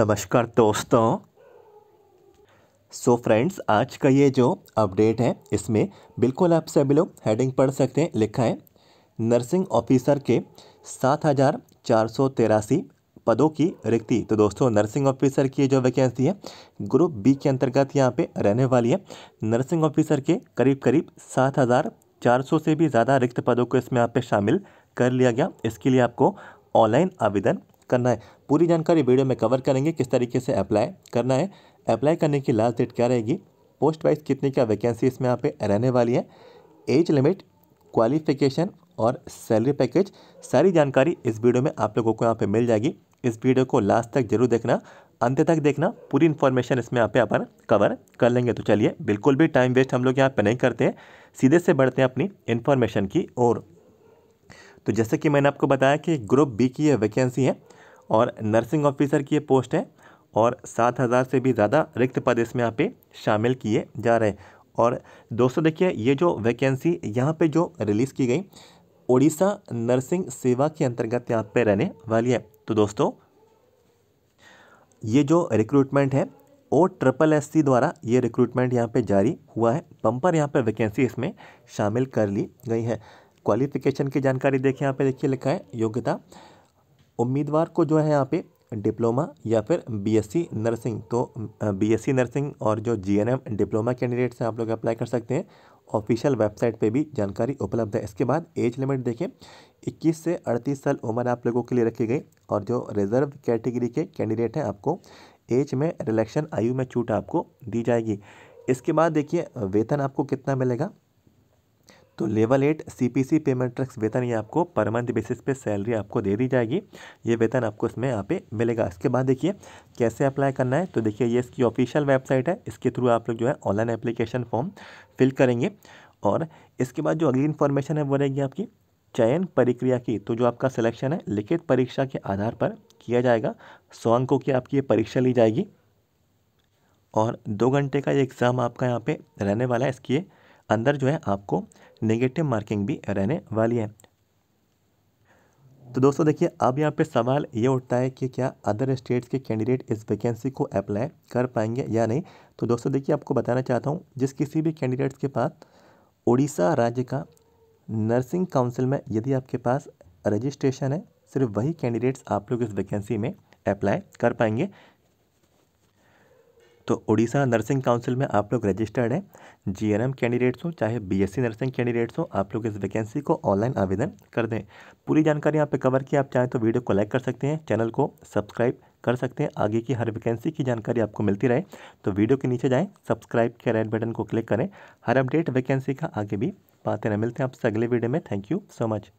नमस्कार दोस्तों सो so friends आज का ये जो अपडेट है इसमें बिल्कुल आप सभी लोग हेडिंग पढ़ सकते हैं लिखा है नर्सिंग ऑफिसर के सात हज़ार चार सौ तेरासी पदों की रिक्ति तो दोस्तों नर्सिंग ऑफिसर की जो वैकेंसी है ग्रुप बी के अंतर्गत यहाँ पे रहने वाली है नर्सिंग ऑफिसर के करीब करीब सात हज़ार चार सौ से भी ज़्यादा रिक्त पदों को इसमें यहाँ पे शामिल कर लिया गया इसके लिए आपको ऑनलाइन आवेदन करना है पूरी जानकारी वीडियो में कवर करेंगे किस तरीके से अप्लाई करना है अप्लाई करने की लास्ट डेट क्या रहेगी पोस्ट वाइज कितनी क्या वैकेंसी इसमें यहाँ पे रहने वाली है एज लिमिट क्वालिफिकेशन और सैलरी पैकेज सारी जानकारी इस वीडियो में आप लोगों को यहाँ पे मिल जाएगी इस वीडियो को लास्ट तक जरूर देखना अंत तक देखना पूरी इन्फॉर्मेशन इसमें यहाँ पे अपन कवर कर लेंगे तो चलिए बिल्कुल भी टाइम वेस्ट हम लोग यहाँ पे नहीं करते हैं सीधे से बढ़ते हैं अपनी इन्फॉर्मेशन की ओर तो जैसे कि मैंने आपको बताया कि ग्रुप बी की ये वैकेंसी है और नर्सिंग ऑफिसर की ये पोस्ट है और सात हज़ार से भी ज़्यादा रिक्त पद इसमें यहाँ पे शामिल किए जा रहे हैं और दोस्तों देखिए ये जो वैकेंसी यहाँ पे जो रिलीज़ की गई ओडिशा नर्सिंग सेवा के अंतर्गत यहाँ पे रहने वाली है तो दोस्तों ये जो रिक्रूटमेंट है ओ ट्रिपल एस सी द्वारा ये रिक्रूटमेंट यहाँ पे जारी हुआ है पंपर यहाँ पर वैकेंसी इसमें शामिल कर ली गई है क्वालिफिकेशन की जानकारी देखिए यहाँ पे देखिए लिखा है योग्यता उम्मीदवार को जो है यहाँ पे डिप्लोमा या फिर बीएससी नर्सिंग तो बीएससी नर्सिंग और जो जीएनएम डिप्लोमा कैंडिडेट्स हैं आप लोग अप्लाई कर सकते हैं ऑफिशियल वेबसाइट पे भी जानकारी उपलब्ध है इसके बाद एज लिमिट देखें 21 से 38 साल उम्र आप लोगों के लिए रखी गई और जो रिजर्व कैटेगरी के कैंडिडेट हैं आपको एज में रिलेक्शन आयु में छूट आपको दी जाएगी इसके बाद देखिए वेतन आपको कितना मिलेगा तो level eight CPC pay matrix वेतन ये आपको पर मंथ बेसिस पे सैलरी आपको दे दी जाएगी ये वेतन आपको इसमें यहाँ पे मिलेगा इसके बाद देखिए कैसे अप्लाई करना है तो देखिए ये इसकी ऑफिशियल वेबसाइट है इसके थ्रू आप लोग जो है ऑनलाइन एप्लीकेशन फॉर्म फिल करेंगे और इसके बाद जो अगली इन्फॉर्मेशन है वो रहेगी आपकी चयन प्रक्रिया की तो जो आपका सिलेक्शन है लिखित परीक्षा के आधार पर किया जाएगा सौ अंकों की आपकी ये परीक्षा ली जाएगी और दो घंटे का ये एग्ज़ाम आपका यहाँ पे रहने वाला है इसकी अंदर जो है आपको नेगेटिव मार्किंग भी रहने वाली है तो दोस्तों देखिए अब यहाँ पे सवाल ये उठता है कि क्या अदर स्टेट्स के कैंडिडेट इस वैकेंसी को अप्लाई कर पाएंगे या नहीं तो दोस्तों देखिए आपको बताना चाहता हूँ जिस किसी भी कैंडिडेट्स के पास उड़ीसा राज्य का नर्सिंग काउंसिल में यदि आपके पास रजिस्ट्रेशन है सिर्फ वही कैंडिडेट्स आप लोग इस वैकेंसी में अप्लाई कर पाएंगे तो उड़ीसा नर्सिंग काउंसिल में आप लोग रजिस्टर्ड हैं जीएनएम कैंडिडेट्स हो चाहे बीएससी नर्सिंग कैंडिडेट्स हो आप लोग इस वैकेंसी को ऑनलाइन आवेदन कर दें पूरी जानकारी यहाँ पे कवर की आप चाहें तो वीडियो को लाइक कर सकते हैं चैनल को सब्सक्राइब कर सकते हैं आगे की हर वैकेंसी की जानकारी आपको मिलती रहे तो वीडियो के नीचे जाएँ सब्सक्राइब के रेड बटन को क्लिक करें हर अपडेट वैकेंसी का आगे भी पाते रहें मिलते हैं आपसे अगले वीडियो में थैंक यू सो मच